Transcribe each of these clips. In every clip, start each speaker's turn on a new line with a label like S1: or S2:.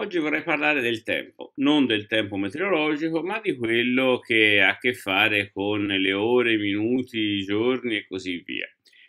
S1: Oggi vorrei parlare del tempo, non del tempo meteorologico, ma di quello che ha a che fare con le ore, i minuti, i giorni e così via.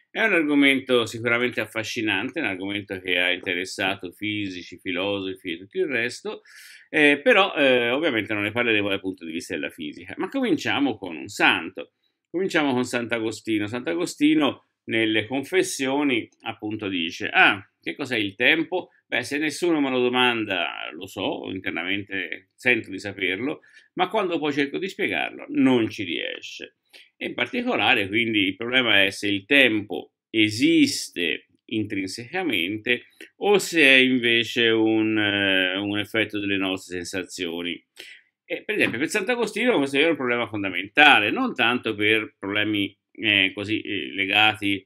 S1: È un argomento sicuramente affascinante, un argomento che ha interessato fisici, filosofi e tutto il resto, eh, però eh, ovviamente non ne parleremo dal punto di vista della fisica. Ma cominciamo con un santo. Cominciamo con Sant'Agostino. Sant'Agostino nelle confessioni appunto dice, ah, che cos'è il tempo? Beh, se nessuno me lo domanda, lo so, internamente sento di saperlo, ma quando poi cerco di spiegarlo non ci riesce. in particolare, quindi, il problema è se il tempo esiste intrinsecamente o se è invece un, eh, un effetto delle nostre sensazioni. E, per esempio, per Sant'Agostino questo è un problema fondamentale, non tanto per problemi eh, così eh, legati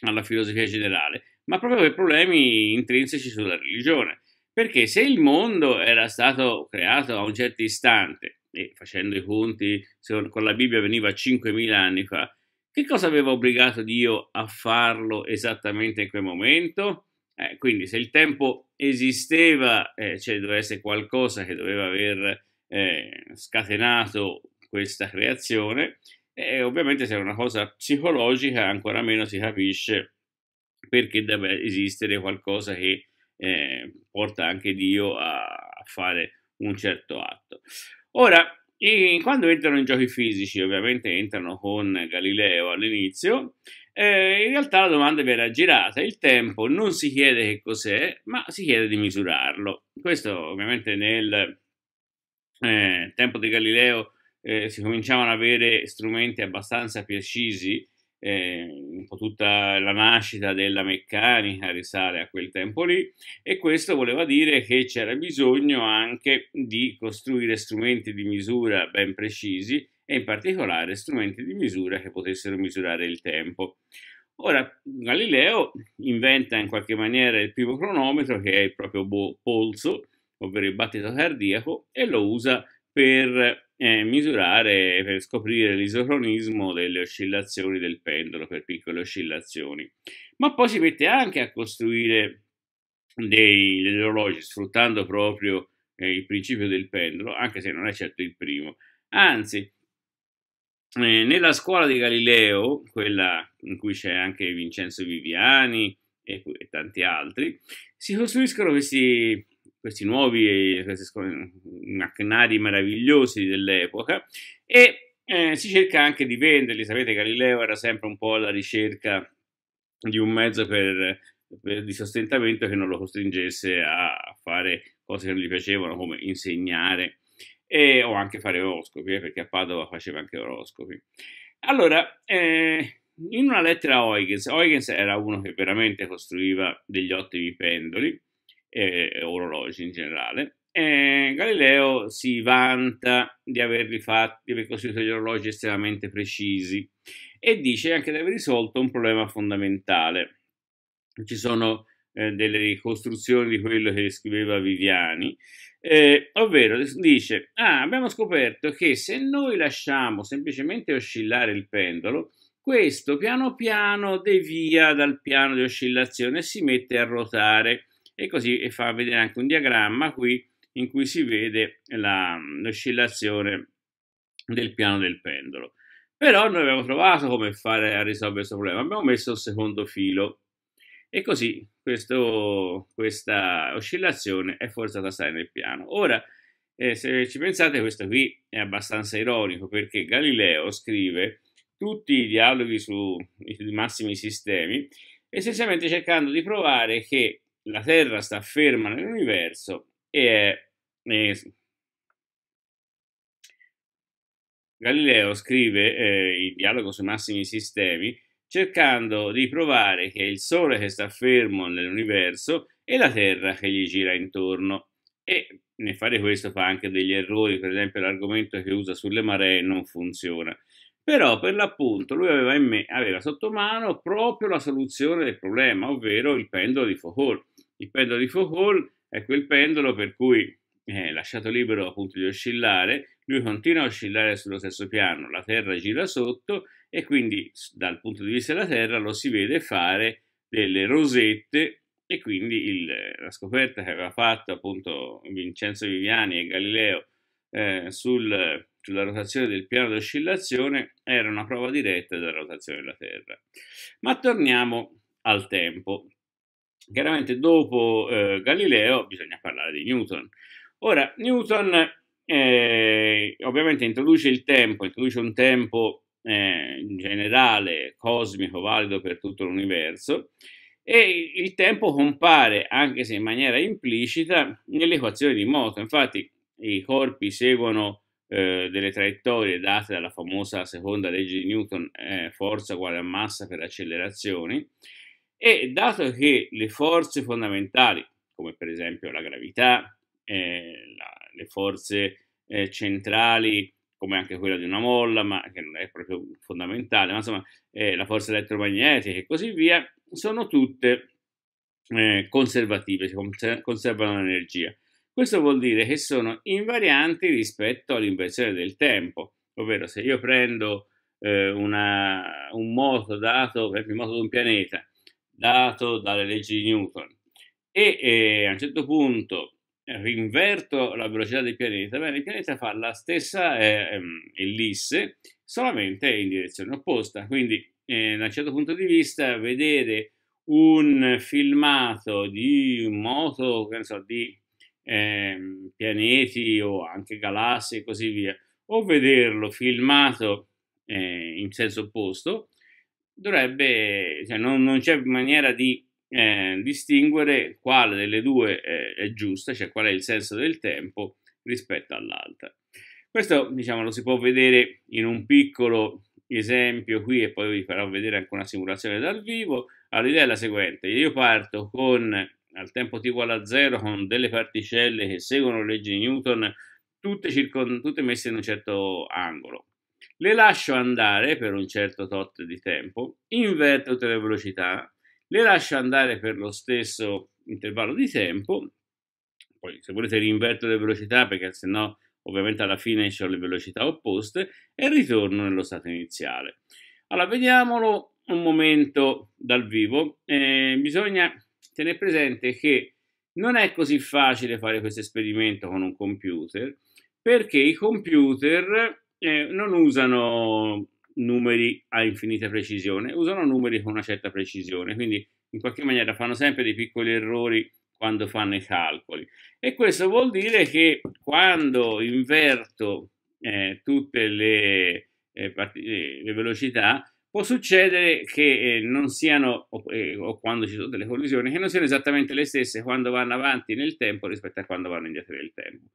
S1: alla filosofia generale, ma proprio per problemi intrinseci sulla religione. Perché se il mondo era stato creato a un certo istante, e facendo i conti con la Bibbia veniva 5.000 anni fa, che cosa aveva obbligato Dio a farlo esattamente in quel momento? Eh, quindi se il tempo esisteva, eh, cioè doveva essere qualcosa che doveva aver eh, scatenato questa creazione, e eh, ovviamente se è una cosa psicologica ancora meno si capisce perché deve esistere qualcosa che eh, porta anche Dio a fare un certo atto. Ora, e quando entrano in giochi fisici, ovviamente entrano con Galileo all'inizio, eh, in realtà la domanda verrà girata. Il tempo non si chiede che cos'è, ma si chiede di misurarlo. Questo ovviamente nel eh, tempo di Galileo eh, si cominciavano ad avere strumenti abbastanza precisi eh, un po' tutta la nascita della meccanica risale a quel tempo lì e questo voleva dire che c'era bisogno anche di costruire strumenti di misura ben precisi e in particolare strumenti di misura che potessero misurare il tempo. Ora Galileo inventa in qualche maniera il primo cronometro che è il proprio boh, polso, ovvero il battito cardiaco, e lo usa per e misurare per scoprire l'isocronismo delle oscillazioni del pendolo per piccole oscillazioni. Ma poi si mette anche a costruire degli orologi sfruttando proprio eh, il principio del pendolo, anche se non è certo il primo. Anzi, eh, nella scuola di Galileo, quella in cui c'è anche Vincenzo Viviani e, e tanti altri, si costruiscono questi questi nuovi eh, macchinari meravigliosi dell'epoca e eh, si cerca anche di venderli. Sapete, Galileo era sempre un po' alla ricerca di un mezzo per, per, di sostentamento che non lo costringesse a fare cose che non gli piacevano, come insegnare e, o anche fare oroscopi, eh, perché a Padova faceva anche oroscopi. Allora, eh, in una lettera a Huygens, Huygens era uno che veramente costruiva degli ottimi pendoli e orologi in generale. E eh, Galileo si vanta di averli fatti, di aver costruito gli orologi estremamente precisi e dice anche di aver risolto un problema fondamentale. Ci sono eh, delle ricostruzioni di quello che scriveva Viviani, eh, ovvero dice: ah, abbiamo scoperto che se noi lasciamo semplicemente oscillare il pendolo, questo piano piano devia dal piano di oscillazione e si mette a ruotare e così fa vedere anche un diagramma qui in cui si vede l'oscillazione del piano del pendolo. Però noi abbiamo trovato come fare a risolvere questo problema, abbiamo messo un secondo filo e così questo, questa oscillazione è forzata a stare nel piano. Ora, eh, se ci pensate, questo qui è abbastanza ironico perché Galileo scrive tutti i dialoghi sui massimi sistemi essenzialmente cercando di provare che la Terra sta ferma nell'universo e è... E... Galileo scrive eh, il dialogo sui massimi sistemi cercando di provare che è il Sole che sta fermo nell'universo e la Terra che gli gira intorno. E nel fare questo fa anche degli errori, per esempio l'argomento che usa sulle maree non funziona. Però per l'appunto lui aveva, in me, aveva sotto mano proprio la soluzione del problema, ovvero il pendolo di Foucault. Il pendolo di Foucault è quel pendolo per cui è eh, lasciato libero appunto di oscillare, lui continua a oscillare sullo stesso piano, la Terra gira sotto e quindi dal punto di vista della Terra lo si vede fare delle rosette e quindi il, la scoperta che aveva fatto appunto Vincenzo Viviani e Galileo eh, sul, sulla rotazione del piano di oscillazione era una prova diretta della rotazione della Terra. Ma torniamo al tempo chiaramente dopo eh, Galileo bisogna parlare di Newton. Ora, Newton eh, ovviamente introduce il tempo, introduce un tempo eh, generale cosmico valido per tutto l'universo e il tempo compare anche se in maniera implicita nell'equazione di moto. Infatti i corpi seguono eh, delle traiettorie date dalla famosa seconda legge di Newton, eh, forza uguale a massa per accelerazioni, e dato che le forze fondamentali, come per esempio la gravità, eh, la, le forze eh, centrali, come anche quella di una molla, ma che non è proprio fondamentale, ma insomma eh, la forza elettromagnetica e così via, sono tutte eh, conservative, conservano l'energia. Questo vuol dire che sono invarianti rispetto all'inversione del tempo, ovvero se io prendo eh, una, un moto dato, per esempio il moto di un pianeta, dato dalle leggi di Newton e eh, a un certo punto eh, rinverto la velocità del pianeta, bene, il pianeta fa la stessa eh, ehm, ellisse solamente in direzione opposta. Quindi, eh, da un certo punto di vista, vedere un filmato di moto, so, di eh, pianeti o anche galassie e così via, o vederlo filmato eh, in senso opposto, dovrebbe, cioè non, non, c'è maniera di eh, distinguere quale delle due eh, è giusta, cioè qual è il senso del tempo rispetto all'altra. Questo diciamo, lo si può vedere in un piccolo esempio qui e poi vi farò vedere anche una simulazione dal vivo. All'idea è la seguente, io parto con al tempo t uguale a 0 con delle particelle che seguono le leggi di Newton tutte, circon- tutte messe in un certo angolo le lascio andare per un certo tot di tempo, inverto tutte le velocità, le lascio andare per lo stesso intervallo di tempo, poi se volete rinverto le velocità perché sennò ovviamente alla fine ho le velocità opposte e ritorno nello stato iniziale. Allora vediamolo un momento dal vivo, eh, bisogna tenere presente che non è così facile fare questo esperimento con un computer perché i computer eh, non usano numeri a infinita precisione, usano numeri con una certa precisione, quindi in qualche maniera fanno sempre dei piccoli errori quando fanno i calcoli. E questo vuol dire che quando inverto eh, tutte le, eh, part- eh, le, velocità, può succedere che eh, non siano, o, eh, o, quando ci sono delle collisioni, che non siano esattamente le stesse quando vanno avanti nel tempo rispetto a quando vanno indietro nel tempo.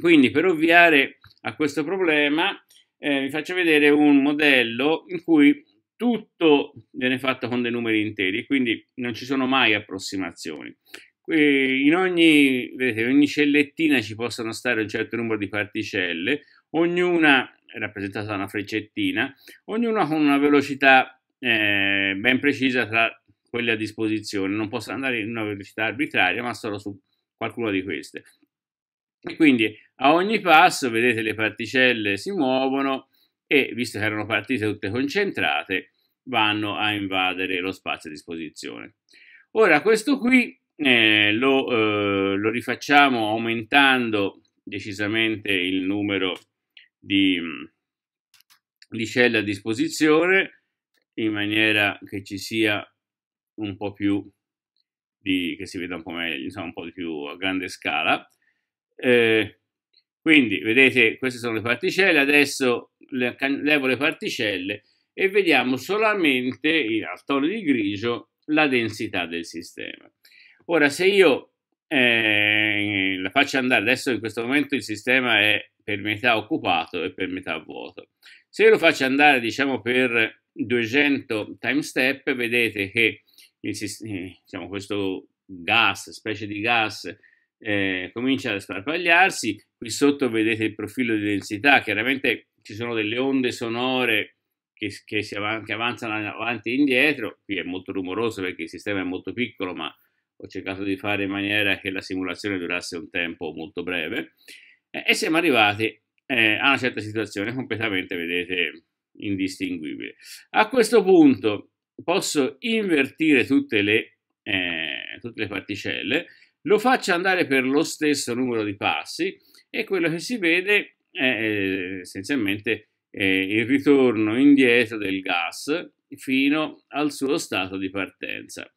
S1: Quindi per ovviare a questo problema eh, vi faccio vedere un modello in cui tutto viene fatto con dei numeri interi, quindi non ci sono mai approssimazioni. In ogni, vedete, ogni cellettina ci possono stare un certo numero di particelle, ognuna è rappresentata da una freccettina, ognuna con una velocità eh, ben precisa tra quelle a disposizione, non possono andare in una velocità arbitraria, ma solo su qualcuna di queste. E quindi a ogni passo, vedete, le particelle si muovono e, visto che erano partite tutte concentrate, vanno a invadere lo spazio a disposizione. Ora, questo qui eh, lo, eh, lo, rifacciamo aumentando decisamente il numero di, mm, di celle a disposizione in maniera che ci sia un po' più di, che si veda un po' meglio, insomma un po' di più a grande scala eh, quindi vedete queste sono le particelle, adesso le, levo le particelle e vediamo solamente al tono di grigio la densità del sistema. Ora se io eh, la faccio andare, adesso in questo momento il sistema è per metà occupato e per metà vuoto. Se io lo faccio andare diciamo per 200 time step vedete che il, eh, diciamo, questo gas, specie di gas eh, comincia a sparpagliarsi. Qui sotto vedete il profilo di densità, chiaramente ci sono delle onde sonore che, che, si av- che avanzano avanti e indietro. Qui è molto rumoroso perché il sistema è molto piccolo, ma ho cercato di fare in maniera che la simulazione durasse un tempo molto breve. Eh, e siamo arrivati eh, a una certa situazione completamente, vedete, indistinguibile. A questo punto posso invertire tutte le, eh, tutte le particelle lo faccia andare per lo stesso numero di passi e quello che si vede è essenzialmente il ritorno indietro del gas fino al suo stato di partenza.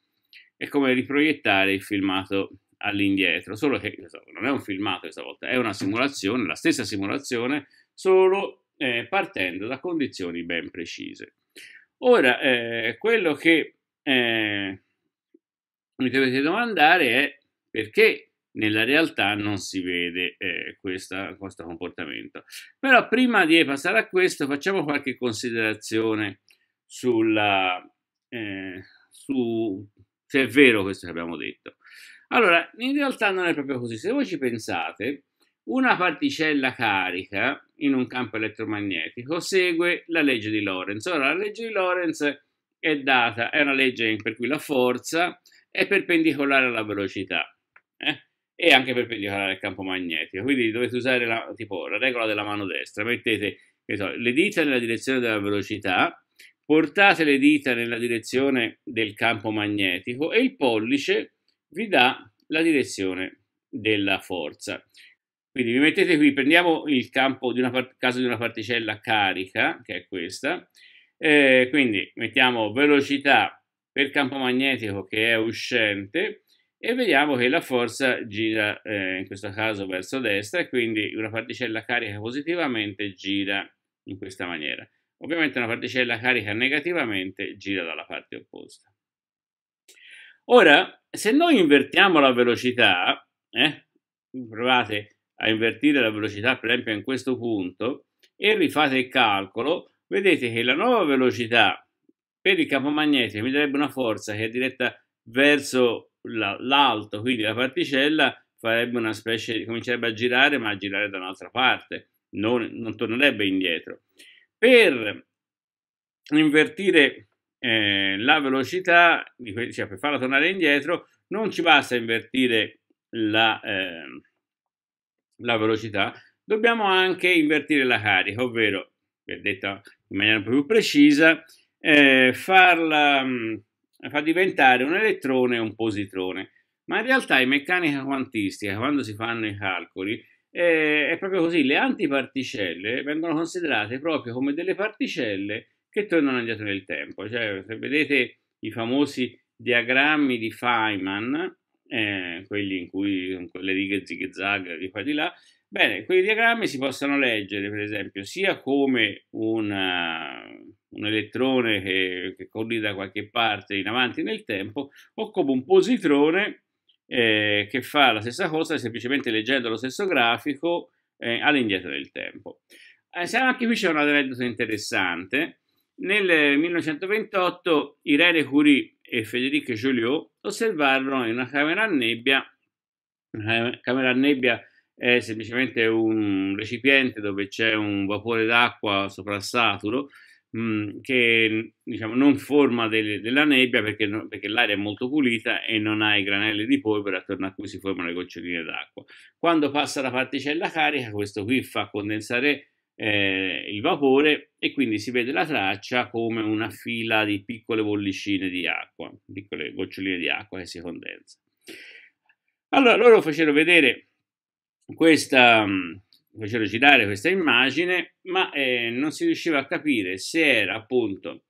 S1: È come riproiettare il filmato all'indietro, solo che non è un filmato questa volta, è una simulazione, la stessa simulazione, solo eh, partendo da condizioni ben precise. Ora, eh, quello che eh, mi dovete domandare è perché nella realtà non si vede eh, questa, questo comportamento. Però prima di passare a questo facciamo qualche considerazione sulla, eh, su se è vero questo che abbiamo detto. Allora, in realtà non è proprio così. Se voi ci pensate, una particella carica in un campo elettromagnetico segue la legge di Lorentz. Ora, la legge di Lorentz è data, è una legge per cui la forza è perpendicolare alla velocità eh? e anche perpendicolare al campo magnetico. Quindi dovete usare la, tipo, la regola della mano destra, mettete so, le dita nella direzione della velocità, portate le dita nella direzione del campo magnetico e il pollice vi dà la direzione della forza. Quindi vi mettete qui, prendiamo il campo di una, caso di una particella carica, che è questa, eh, quindi mettiamo velocità per campo magnetico che è uscente e vediamo che la forza gira eh, in questo caso verso destra e quindi una particella carica positivamente gira in questa maniera. Ovviamente una particella carica negativamente gira dalla parte opposta. Ora, se noi invertiamo la velocità, eh, provate a invertire la velocità per esempio in questo punto e rifate il calcolo, vedete che la nuova velocità per il campo magnetico mi darebbe una forza che è diretta verso la, l'alto, quindi la particella farebbe una specie, comincerebbe a girare, ma a girare da un'altra parte, non, non tornerebbe indietro. Per invertire eh, la velocità, cioè per farla tornare indietro, non ci basta invertire la, eh, la velocità, dobbiamo anche invertire la carica, ovvero, per detta in maniera più precisa, eh, farla... Mh, fa diventare un elettrone e un positrone. Ma in realtà in meccanica quantistica, quando si fanno i calcoli, eh, è proprio così, le antiparticelle vengono considerate proprio come delle particelle che tornano indietro nel tempo. Cioè, se vedete i famosi diagrammi di Feynman, eh, quelli in cui con le righe zig-zag di qua e di là, bene, quei diagrammi si possono leggere, per esempio, sia come una, un elettrone che, che corri da qualche parte in avanti nel tempo, o come un positrone eh, che fa la stessa cosa semplicemente leggendo lo stesso grafico eh, all'indietro del tempo. Eh, anche qui c'è un aneddoto interessante. Nel 1928 Irene Curie e Federico Joliot osservarono in una camera a nebbia, una camera a nebbia è semplicemente un recipiente dove c'è un vapore d'acqua soprassaturo Mhmm, che diciamo, non forma del, della nebbia perché, no, perché, l'aria è molto pulita e non ha i granelli di polvere attorno a cui si formano le goccioline d'acqua. Quando passa la particella carica, questo qui fa condensare eh, il vapore e quindi si vede la traccia come una fila di piccole bollicine di acqua, piccole goccioline di acqua che si condensa. Allora loro facevano vedere questa, mhmm, fecero girare questa immagine, ma eh, non si riusciva a capire se era appunto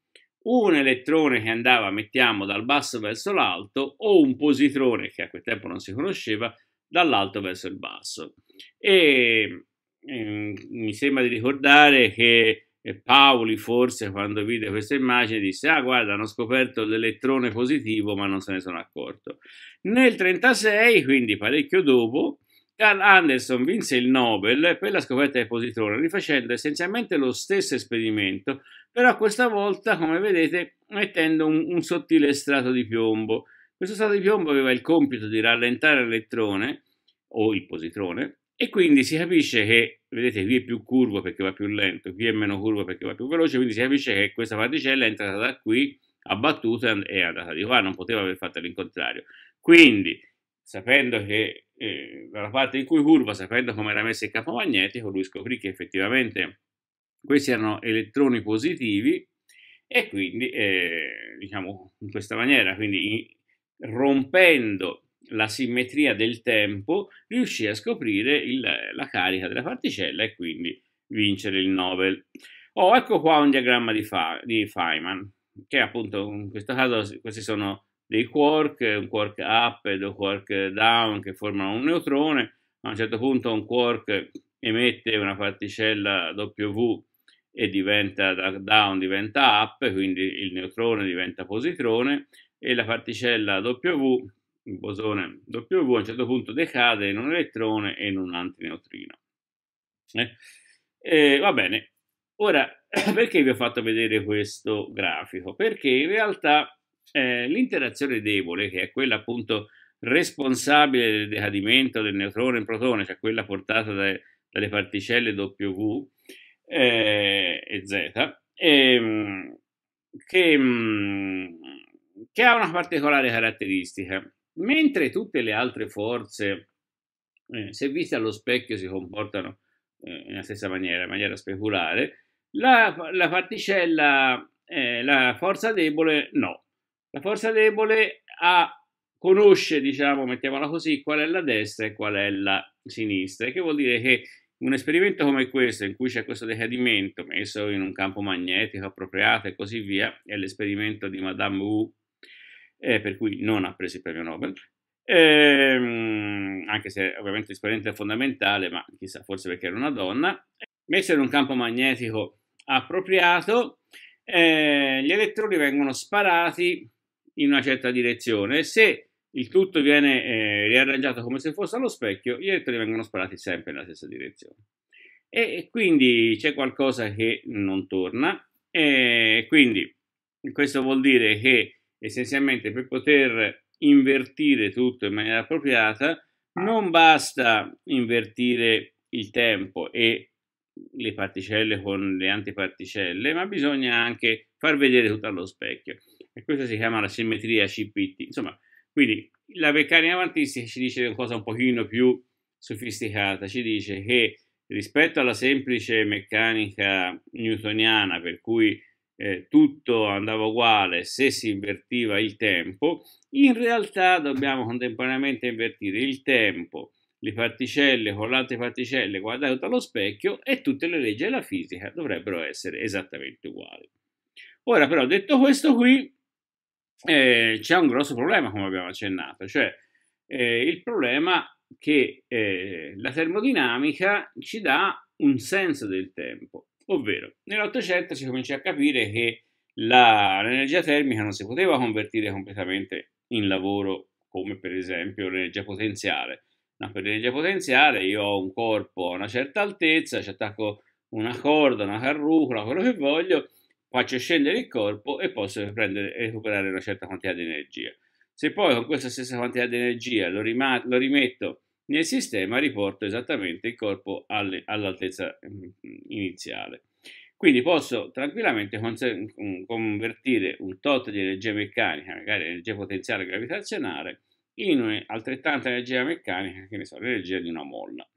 S1: un elettrone che andava, mettiamo, dal basso verso l'alto o un positrone che a quel tempo non si conosceva dall'alto verso il basso. E eh, mi sembra di ricordare che eh, Paoli, forse, quando vide questa immagine, disse: Ah, guarda, hanno scoperto l'elettrone positivo, ma non se ne sono accorto. Nel 1936, quindi parecchio dopo, Carl Anderson vinse il Nobel per la scoperta del positrone rifacendo essenzialmente lo stesso esperimento, però questa volta, come vedete, mettendo un, un sottile strato di piombo. Questo strato di piombo aveva il compito di rallentare l'elettrone o il positrone e quindi si capisce che, vedete, qui è più curvo perché va più lento, qui è meno curvo perché va più veloce, quindi si capisce che questa particella è entrata da qui, abbattuta e è andata di qua, non poteva aver fatto l'incontrario. Quindi sapendo che eh, dalla parte in cui curva, sapendo come era messo il campo magnetico, lui scoprì che effettivamente questi erano elettroni positivi e quindi, eh, diciamo, in questa maniera, quindi rompendo la simmetria del tempo, riuscì a scoprire il, la carica della particella e quindi vincere il Nobel. Oh, ecco qua un diagramma di, Fa, di Feynman, che appunto in questo caso questi sono dei quark, un quark up e un quark down che formano un neutrone, a un certo punto un quark emette una particella W e diventa da down diventa up, quindi il neutrone diventa positrone e la particella W, il bosone W, a un certo punto decade in un elettrone e in un antineutrino. Eh? Eh, va bene, ora perché vi ho fatto vedere questo grafico? Perché in realtà eh, l'interazione debole, che è quella appunto responsabile del decadimento del neutrone in protone, cioè quella portata da, dalle particelle W eh, e Z, eh, che, mm, che ha una particolare caratteristica. Mentre tutte le altre forze, eh, se viste allo specchio, si comportano eh, nella stessa maniera, in maniera speculare, la, la particella, eh, la forza debole no, la forza debole ha, conosce, diciamo, mettiamola così, qual è la destra e qual è la sinistra, che vuol dire che un esperimento come questo, in cui c'è questo decadimento messo in un campo magnetico appropriato e così via, è l'esperimento di Madame Wu, eh, per cui non ha preso il premio Nobel, ehm, anche se ovviamente l'esperimento è fondamentale, ma chissà, forse perché era una donna, messo in un campo magnetico appropriato, eh, gli elettroni vengono sparati in una certa direzione se il tutto viene eh, riarrangiato come se fosse allo specchio, gli elettroni vengono sparati sempre nella stessa direzione. E, e quindi c'è qualcosa che non torna e quindi questo vuol dire che essenzialmente per poter invertire tutto in maniera appropriata non basta invertire il tempo e le particelle con le antiparticelle, ma bisogna anche far vedere tutto allo specchio e questa si chiama la simmetria CPT. Insomma, quindi la meccanica quantistica ci dice una cosa un pochino più sofisticata, ci dice che rispetto alla semplice meccanica newtoniana per cui eh, tutto andava uguale se si invertiva il tempo, in realtà dobbiamo contemporaneamente invertire il tempo, le particelle con le particelle guardate dallo specchio e tutte le leggi della fisica dovrebbero essere esattamente uguali. Ora però detto questo qui, eh, c'è un grosso problema, come abbiamo accennato, cioè eh, il problema che eh, la termodinamica ci dà un senso del tempo, ovvero nell'Ottocento si comincia a capire che la, l'energia termica non si poteva convertire completamente in lavoro come per esempio l'energia potenziale. No, per l'energia potenziale io ho un corpo a una certa altezza, ci attacco una corda, una carrucola, quello che voglio, faccio scendere il corpo e posso prendere, recuperare una certa quantità di energia. Se poi con questa stessa quantità di energia lo, rima, lo rimetto nel sistema, riporto esattamente il corpo alle, all'altezza mm, iniziale. Quindi posso tranquillamente mm, convertire un tot di energia meccanica, magari energia potenziale gravitazionale, in altrettanta energia meccanica, che ne so, l'energia di una molla.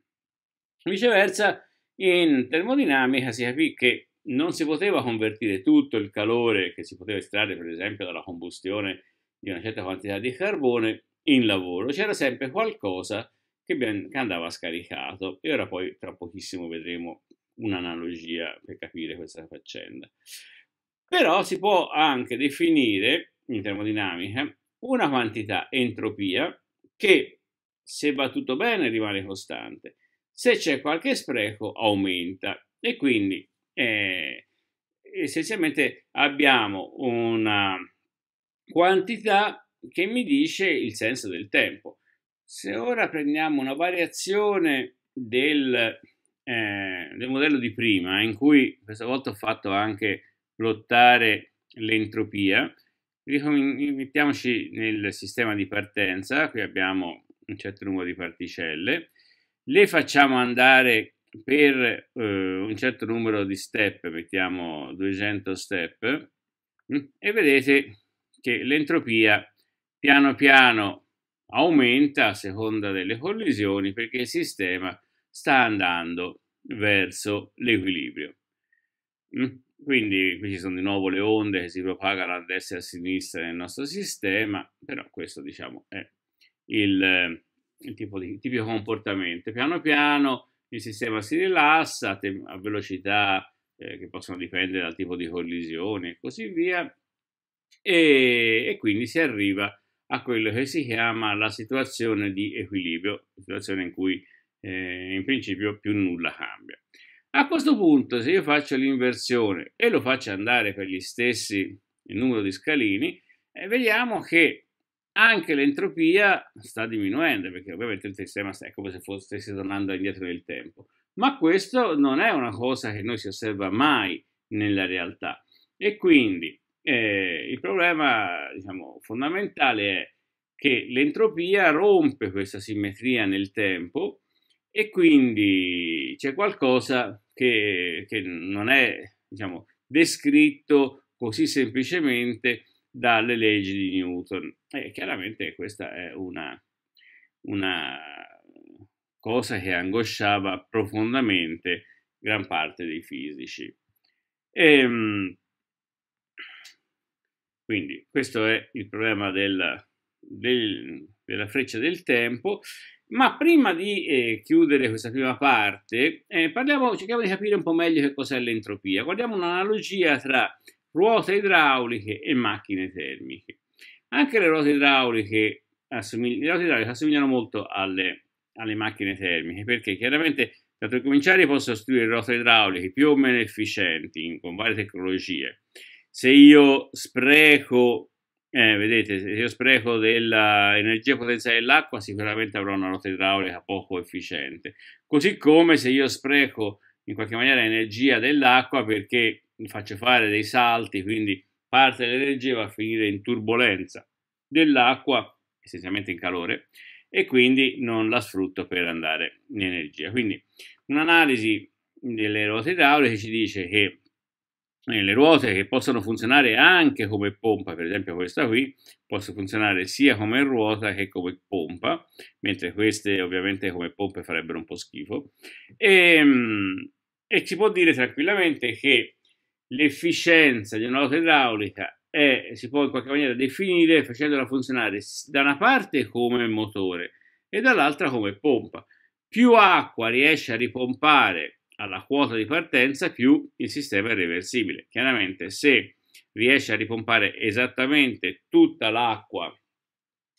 S1: Viceversa, in termodinamica si capì che non si poteva convertire tutto il calore che si poteva estrarre, per esempio, dalla combustione di una certa quantità di carbone in lavoro, c'era sempre qualcosa che, andava scaricato e ora poi tra pochissimo vedremo un'analogia per capire questa faccenda. Però si può anche definire in termodinamica una quantità entropia che se va tutto bene rimane costante, se c'è qualche spreco aumenta e quindi eh, essenzialmente abbiamo una quantità che mi dice il senso del tempo. Se ora prendiamo una variazione del, eh, del modello di prima, in cui questa volta ho fatto anche lottare l'entropia, mettiamoci nel sistema di partenza, qui abbiamo un certo numero di particelle, le facciamo andare per eh, un certo numero di step, mettiamo 200 step, mm, e vedete che l'entropia piano piano aumenta a seconda delle collisioni perché il sistema sta andando verso l'equilibrio. Mm, quindi qui ci sono di nuovo le onde che si propagano a destra e a sinistra nel nostro sistema, però questo diciamo è il, eh, il tipo di tipico comportamento. Piano piano il sistema si rilassa a, te- a velocità eh, che possono dipendere dal tipo di collisione e così via, e, e quindi si arriva a quello che si chiama la situazione di equilibrio, situazione in cui eh, in principio più nulla cambia. A questo punto, se io faccio l'inversione e lo faccio andare per gli stessi il numero di scalini, eh, vediamo che anche l'entropia sta diminuendo, perché ovviamente il sistema è come se fosse, stesse tornando indietro nel tempo. Ma questo non è una cosa che noi si osserva mai nella realtà. E quindi eh, il problema diciamo, fondamentale è che l'entropia rompe questa simmetria nel tempo e quindi c'è qualcosa che, che non è diciamo, descritto così semplicemente dalle leggi di Newton. E chiaramente questa è una, una cosa che angosciava profondamente gran parte dei fisici. E, ehm, quindi questo è il problema della, del, della freccia del tempo. Ma prima di eh, chiudere questa prima parte, eh, parliamo, cerchiamo di capire un po' meglio che cos'è l'entropia. Guardiamo un'analogia tra ruote idrauliche e macchine termiche. Anche le ruote idrauliche, assomig- le ruote idrauliche assomigliano molto alle, alle macchine termiche perché chiaramente per cominciare posso costruire ruote idrauliche più o meno efficienti con varie tecnologie. Se io spreco, eh, vedete, se io spreco dell'energia potenziale dell'acqua, sicuramente avrò una ruota idraulica poco efficiente. Così come se io spreco in qualche maniera l'energia dell'acqua perché mi faccio fare dei salti, quindi parte dell'energia va a finire in turbolenza dell'acqua, essenzialmente in calore, e quindi non la sfrutto per andare in energia. Quindi un'analisi delle ruote idrauliche ci dice che eh, le ruote che possono funzionare anche come pompa, per esempio questa qui, possono funzionare sia come ruota che come pompa, mentre queste ovviamente come pompe farebbero un po' schifo, e, ehm, e ci può dire tranquillamente che l'efficienza di una ruota idraulica è, si può in qualche maniera definire facendola funzionare da una parte come motore e dall'altra come pompa. Più acqua riesce a ripompare alla quota di partenza, più il sistema è reversibile. Chiaramente, se riesce a ripompare esattamente tutta l'acqua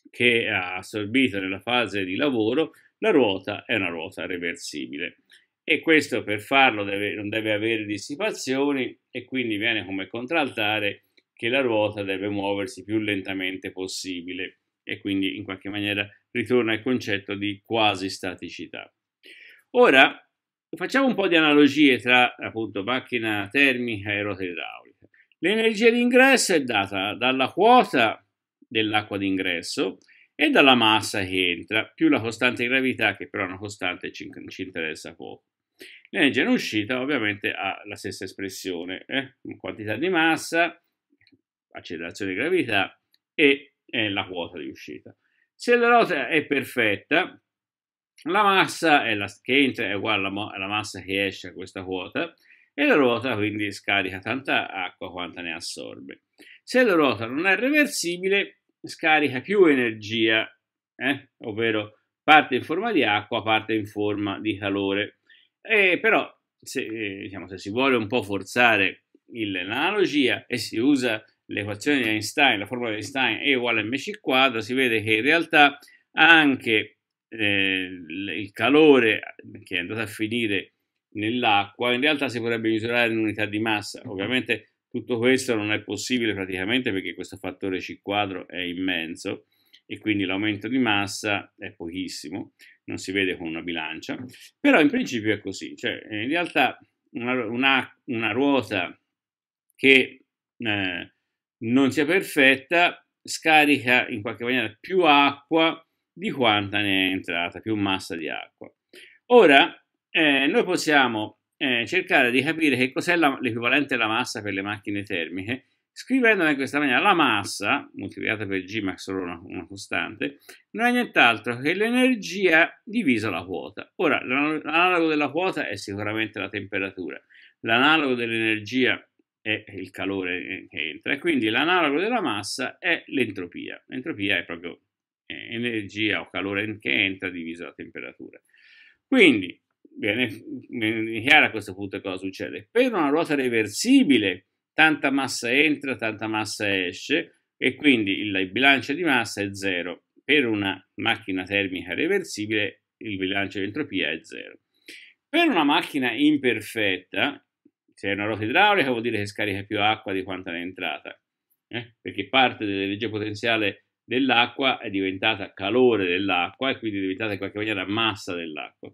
S1: che ha assorbito nella fase di lavoro, la ruota è una ruota reversibile e questo per farlo deve, non deve avere dissipazioni e quindi viene come contraltare che la ruota deve muoversi più lentamente possibile e quindi in qualche maniera ritorna al concetto di quasi staticità. Ora facciamo un po' di analogie tra appunto macchina termica e ruota idraulica. L'energia d'ingresso è data dalla quota dell'acqua d'ingresso e dalla massa che entra, più la costante di gravità, che però è una costante ci, ci interessa poco. L'energia in uscita ovviamente ha la stessa espressione, eh? quantità di massa, accelerazione di gravità e eh, la quota di uscita. Se la ruota è perfetta, la massa la, che entra è uguale alla, alla, massa che esce a questa quota e la ruota quindi scarica tanta acqua quanta ne assorbe. Se la ruota non è reversibile, scarica più energia, eh? ovvero parte in forma di acqua, parte in forma di calore. Eh, però se, diciamo, se si vuole un po' forzare l'analogia e si usa l'equazione di Einstein, la formula di Einstein E uguale a mc quadra, si vede che in realtà anche eh, il calore che è andato a finire nell'acqua in realtà si potrebbe misurare in unità di massa. Mhm. Ovviamente tutto questo non è possibile praticamente perché questo fattore C quadro è immenso e quindi l'aumento di massa è pochissimo, non si vede con una bilancia, però in principio è così, cioè eh, in realtà una, una, una ruota che eh, non sia perfetta scarica in qualche maniera più acqua di quanta ne è entrata, più massa di acqua. Ora eh, noi possiamo eh, cercare di capire che cos'è l'equivalente alla massa per le macchine termiche Scrivendola in questa maniera, la massa, moltiplicata per G, ma solo una, una costante, non è nient'altro che l'energia divisa la quota. Ora, l'analogo della quota è sicuramente la temperatura, l'analogo dell'energia è il calore eh, che entra, e quindi l'analogo della massa è l'entropia. L'entropia è proprio eh, energia o calore che entra diviso la temperatura. Quindi, viene chiaro a questo punto cosa succede. Per una ruota reversibile, tanta massa entra, tanta massa esce e quindi il bilancio di massa è zero. Per una macchina termica reversibile il bilancio di entropia è zero. Per una macchina imperfetta, se è una ruota idraulica vuol dire che scarica più acqua di quanto ne è entrata, eh? perché parte dell'energia potenziale dell'acqua è diventata calore dell'acqua e quindi è diventata in qualche maniera massa dell'acqua.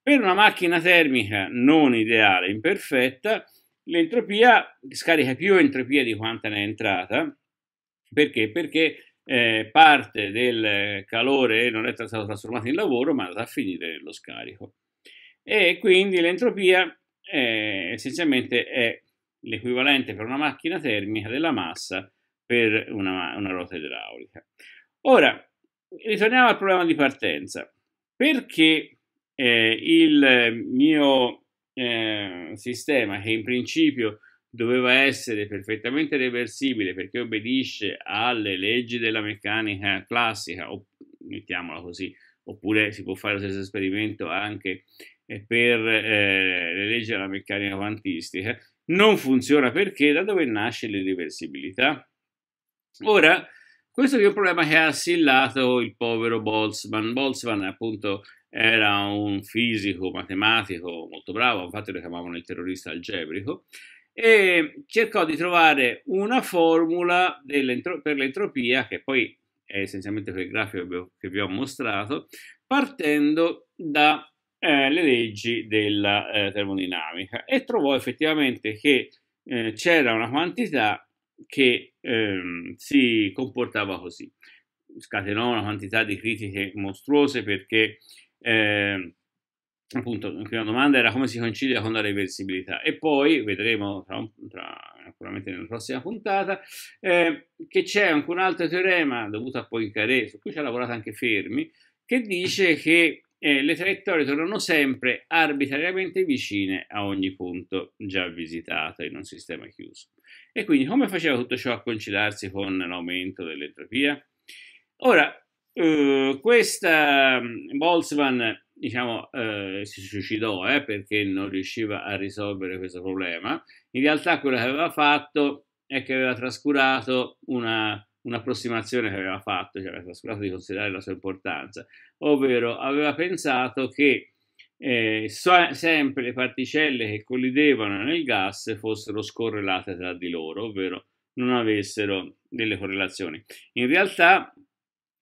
S1: Per una macchina termica non ideale, imperfetta, L'entropia scarica più entropia di quanta ne è entrata, perché? Perché eh, parte del calore non è stato trasformato in lavoro, ma è andata a finire lo scarico. E quindi l'entropia è, eh, essenzialmente è l'equivalente per una macchina termica della massa per una, una ruota idraulica. Ora, ritorniamo al problema di partenza. Perché eh, il mio eh, sistema che in principio doveva essere perfettamente reversibile perché obbedisce alle leggi della meccanica classica, o, mettiamola così, oppure si può fare lo stesso esperimento anche eh, per eh, le leggi della meccanica quantistica, non funziona perché da dove nasce l'irreversibilità? Ora, questo è un problema che ha assillato il povero Boltzmann. Boltzmann, appunto, era un fisico matematico molto bravo, infatti lo chiamavano il terrorista algebrico, e cercò di trovare una formula per l'entropia, che poi è essenzialmente quel grafico che vi ho mostrato, partendo dalle eh, leggi della eh, termodinamica e trovò effettivamente che eh, c'era una quantità che ehm, si comportava così. Scatenò una quantità di critiche mostruose perché eh, appunto, la prima domanda era come si concilia con la reversibilità e poi vedremo tra, tra, sicuramente nella prossima puntata eh, che c'è anche un altro teorema dovuto a Poincaré, su cui ci ha lavorato anche Fermi, che dice che eh, le traiettorie tornano sempre arbitrariamente vicine a ogni punto già visitato in un sistema chiuso. E quindi come faceva tutto ciò a conciliarsi con l'aumento dell'entropia? Ora, eh, questa mm, Boltzmann diciamo, eh, si suicidò eh, perché non riusciva a risolvere questo problema. In realtà quello che aveva fatto è che aveva trascurato una, un'approssimazione che aveva fatto, cioè aveva trascurato di considerare la sua importanza, ovvero aveva pensato che eh, so, sempre le particelle che collidevano nel gas fossero scorrelate tra di loro, ovvero non avessero delle correlazioni. In realtà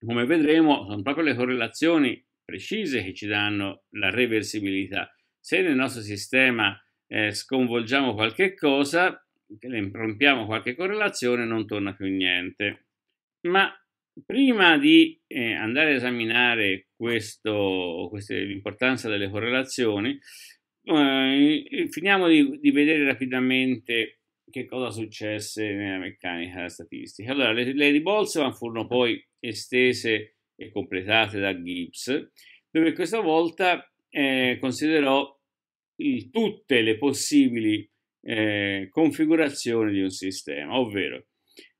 S1: come vedremo, sono proprio le correlazioni precise che ci danno la reversibilità. Se nel nostro sistema eh, sconvolgiamo qualche cosa, rompiamo qualche correlazione, non torna più niente. Ma prima di eh, andare a esaminare l'importanza delle correlazioni, eh, finiamo di, di vedere rapidamente che cosa successe nella meccanica statistica. Allora, le, le di Boltzmann furono poi estese e completate da Gibbs, dove questa volta eh, considerò il, tutte le possibili eh, configurazioni di un sistema, ovvero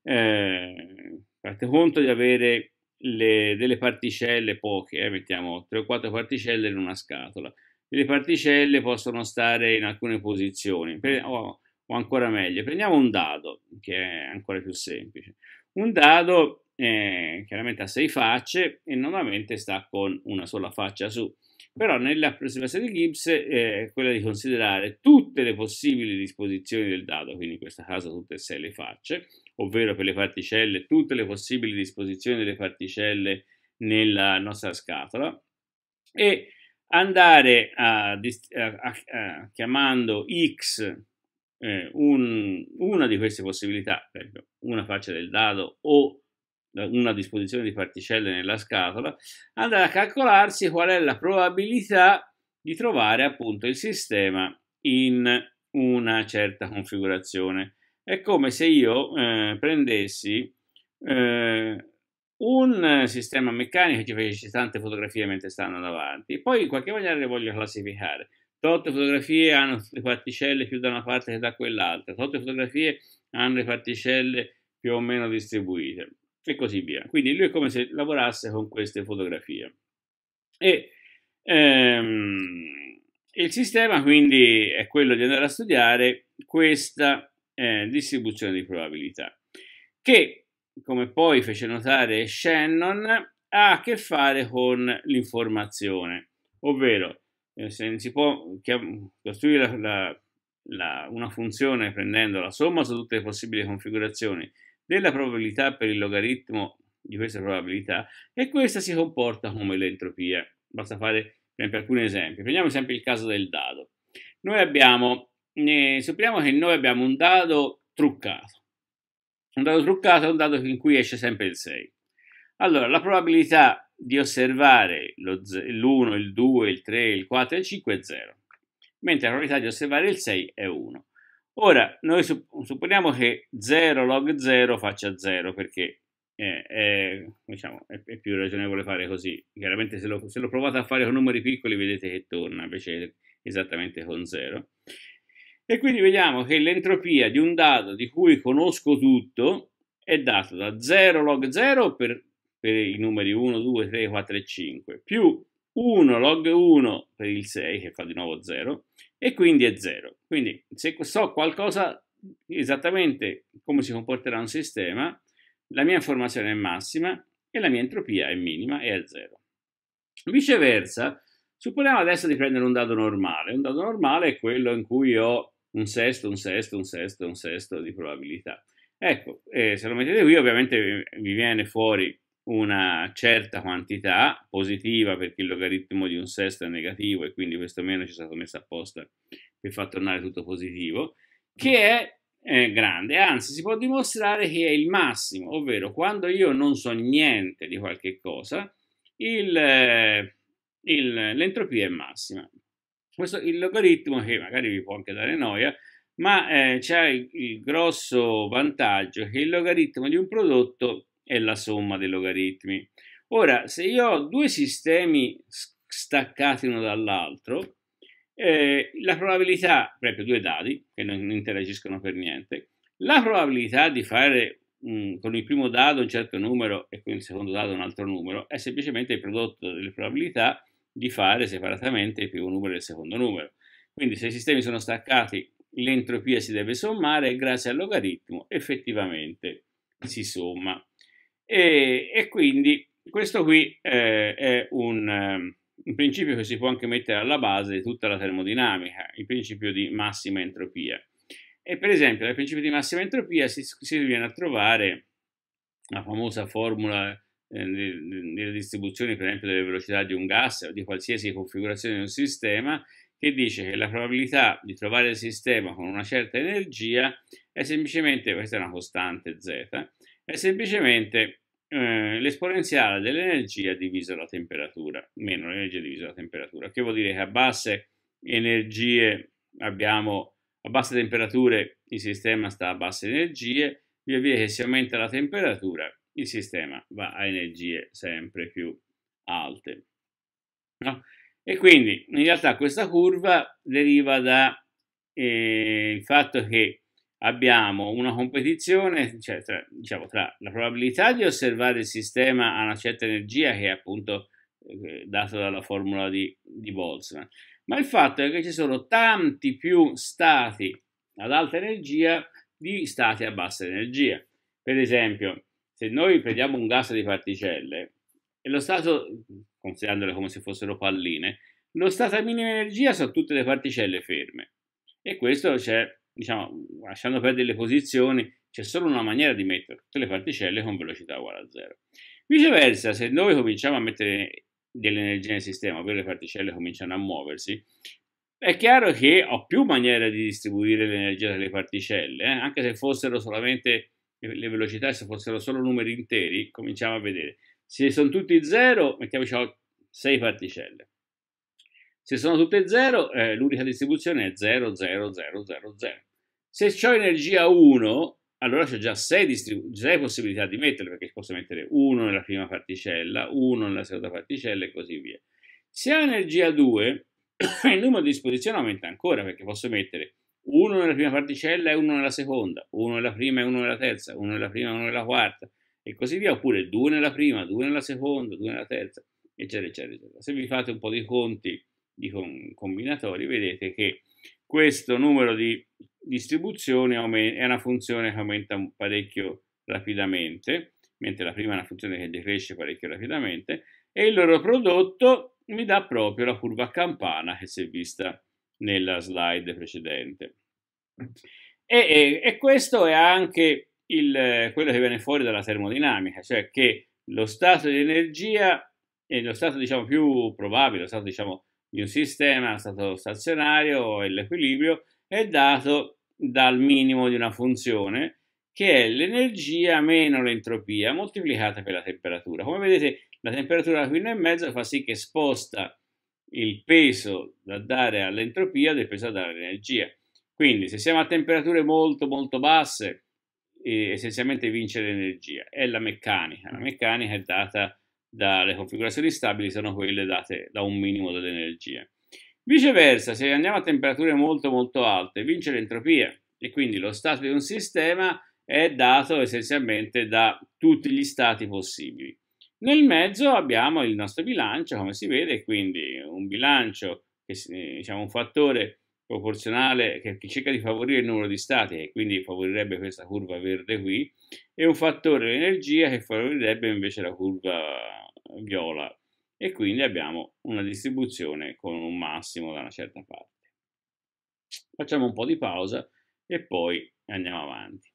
S1: eh, fate conto di avere le, delle particelle poche, eh, mettiamo 3 o 4 particelle in una scatola. Le particelle possono stare in alcune posizioni. Per, oh, o ancora meglio, prendiamo un dado, che è ancora più semplice. Un dado eh, chiaramente ha sei facce e normalmente sta con una sola faccia su, però presentazione di Gibbs eh, è quella di considerare tutte le possibili disposizioni del dado, quindi in questo caso tutte e sei le facce, ovvero per le particelle tutte le possibili disposizioni delle particelle nella nostra scatola e andare a, a, a, a chiamando x eh, un, una di queste possibilità, per una faccia del dado o eh, una disposizione di particelle nella scatola, andare a calcolarsi qual è la probabilità di trovare appunto il sistema in una certa configurazione. È come se io eh, prendessi eh, un sistema meccanico che ci fece tante fotografie mentre stanno davanti, poi in qualche maniera le voglio classificare. Tolte fotografie hanno le particelle più da una parte che da quell'altra, tutte fotografie hanno le particelle più o meno distribuite e così via. Quindi lui è come se lavorasse con queste fotografie. E ehm, il sistema quindi è quello di andare a studiare questa eh, distribuzione di probabilità, che come poi fece notare Shannon ha a che fare con l'informazione, ovvero se si può costruire la, la, una funzione prendendo la somma su tutte le possibili configurazioni della probabilità per il logaritmo di questa probabilità e questa si comporta come l'entropia. Basta fare per alcuni esempi. Prendiamo sempre il caso del dado. Noi abbiamo, eh, supponiamo che noi abbiamo un dado truccato. Un dado truccato è un dado in cui esce sempre il 6. Allora, la probabilità di osservare l'1, il 2, il 3, il 4 e il 5 è 0, mentre la probabilità di osservare il 6 è 1. Ora, noi supponiamo che 0 log 0 faccia 0, perché è, eh, è, diciamo, è, è più ragionevole fare così. Chiaramente se lo, se lo, provate a fare con numeri piccoli vedete che torna, invece esattamente con 0. E quindi vediamo che l'entropia di un dato di cui conosco tutto è data da 0 log 0 per per i numeri 1, 2, 3, 4 e 5, più 1 log 1 per il 6, che fa di nuovo 0, e quindi è 0. Quindi se so qualcosa esattamente come si comporterà un sistema, la mia informazione è massima e la mia entropia è minima e è 0. Viceversa, supponiamo adesso di prendere un dado normale. Un dado normale è quello in cui ho un sesto, un sesto, un sesto, un sesto di probabilità. Ecco, eh, se lo mettete qui ovviamente vi viene fuori una certa quantità positiva perché il logaritmo di un sesto è negativo e quindi questo meno ci è stato messo apposta per far tornare tutto positivo, che è eh, grande, anzi si può dimostrare che è il massimo, ovvero quando io non so niente di qualche cosa, il, eh, il, l'entropia è massima. Questo il logaritmo che magari vi può anche dare noia, ma eh, c'è il, il grosso vantaggio che il logaritmo di un prodotto è la somma dei logaritmi. Ora, se io ho due sistemi staccati uno dall'altro, eh, la probabilità, per due dadi che non interagiscono per niente, la probabilità di fare mh, mm, con il primo dado un certo numero e con il secondo dado un altro numero è semplicemente il prodotto delle probabilità di fare separatamente il primo numero e il secondo numero. Quindi se i sistemi sono staccati l'entropia si deve sommare e grazie al logaritmo effettivamente si somma. E, e quindi questo qui eh, è un, ehm, un principio che si può anche mettere alla base di tutta la termodinamica, il principio di massima entropia. E per esempio nel principio di massima entropia si, si viene a trovare la famosa formula eh, delle distribuzioni, per esempio, delle velocità di un gas o di qualsiasi configurazione di un sistema, che dice che la probabilità di trovare il sistema con una certa energia è semplicemente, questa è una costante z, è semplicemente eh, l'esponenziale dell'energia diviso la temperatura, meno l'energia diviso la temperatura, che vuol dire che a basse energie abbiamo, a basse temperature il sistema sta a basse energie, via via che si aumenta la temperatura il sistema va a energie sempre più alte. No? E quindi in realtà questa curva deriva dal eh, fatto che abbiamo una competizione cioè, tra, diciamo, tra la probabilità di osservare il sistema a una certa energia che è appunto eh, dato dalla formula di, di Boltzmann, ma il fatto è che ci sono tanti più stati ad alta energia di stati a bassa energia. Per esempio, se noi prendiamo un gas di particelle e lo stato, considerandole come se fossero palline, lo stato a minima energia sono tutte le particelle ferme e questo c'è diciamo, lasciando perdere le posizioni, c'è solo una maniera di mettere tutte le particelle con velocità uguale a zero. Viceversa, se noi cominciamo a mettere dell'energia nel sistema, ovvero le particelle cominciano a muoversi, è chiaro che ho più maniere di distribuire l'energia delle particelle, eh? anche se fossero solamente le velocità, se fossero solo numeri interi, cominciamo a vedere. Se sono tutti zero, mettiamoci 6 particelle. Se sono tutte 0, eh, l'unica distribuzione è 0, 0, 0, 0, 0. Se ho energia 1, allora ho già 6, 6 possibilità di metterle, perché posso mettere 1 nella prima particella, 1 nella seconda particella e così via. Se ho energia 2, il numero di disposizioni aumenta ancora, perché posso mettere 1 nella prima particella e 1 nella seconda, 1 nella prima e 1 nella terza, 1 nella prima e 1 nella quarta, e così via, oppure 2 nella prima, 2 nella seconda, 2 nella terza, eccetera, eccetera. eccetera. Se vi fate un po' di conti di combinatori, vedete che questo numero di distribuzioni è una funzione che aumenta parecchio rapidamente, mentre la prima è una funzione che decresce parecchio rapidamente, e il loro prodotto mi dà proprio la curva campana che si è vista nella slide precedente. E, e, e questo è anche il, quello che viene fuori dalla termodinamica, cioè che lo stato di energia, è lo stato diciamo più probabile, lo stato diciamo di un sistema stato stazionario e l'equilibrio è dato dal minimo di una funzione che è l'energia meno l'entropia moltiplicata per la temperatura. Come vedete la temperatura qui nel mezzo fa sì che sposta il peso da dare all'entropia del peso da dare all'energia. Quindi se siamo a temperature molto molto basse, eh, essenzialmente vince l'energia, è la meccanica. La meccanica è data dalle configurazioni stabili sono quelle date da un minimo dell'energia. Viceversa, se andiamo a temperature molto molto alte, vince l'entropia e quindi lo stato di un sistema è dato essenzialmente da tutti gli stati possibili. Nel mezzo abbiamo il nostro bilancio, come si vede, quindi un bilancio, che, diciamo un fattore proporzionale che cerca di favorire il numero di stati e quindi favorirebbe questa curva verde qui, e un fattore di energia che favorirebbe invece la curva viola e quindi abbiamo una distribuzione con un massimo da una certa parte. Facciamo un po' di pausa e poi andiamo avanti.